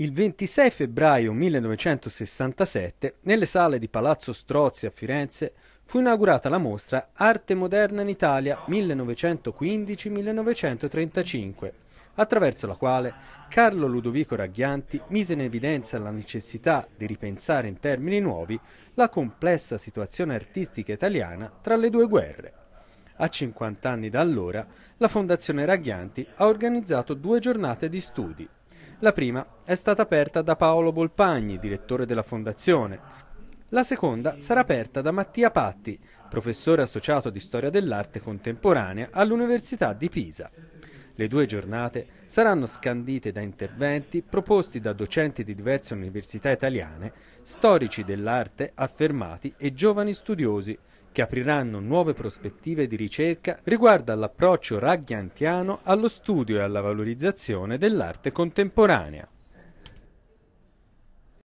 Il 26 febbraio 1967, nelle sale di Palazzo Strozzi a Firenze, fu inaugurata la mostra Arte moderna in Italia 1915-1935, attraverso la quale Carlo Ludovico Ragghianti mise in evidenza la necessità di ripensare in termini nuovi la complessa situazione artistica italiana tra le due guerre. A 50 anni da allora, la Fondazione Ragghianti ha organizzato due giornate di studi, la prima è stata aperta da Paolo Bolpagni, direttore della Fondazione. La seconda sarà aperta da Mattia Patti, professore associato di Storia dell'Arte Contemporanea all'Università di Pisa. Le due giornate saranno scandite da interventi proposti da docenti di diverse università italiane, storici dell'arte affermati e giovani studiosi, che apriranno nuove prospettive di ricerca riguardo all'approccio raggiantiano allo studio e alla valorizzazione dell'arte contemporanea.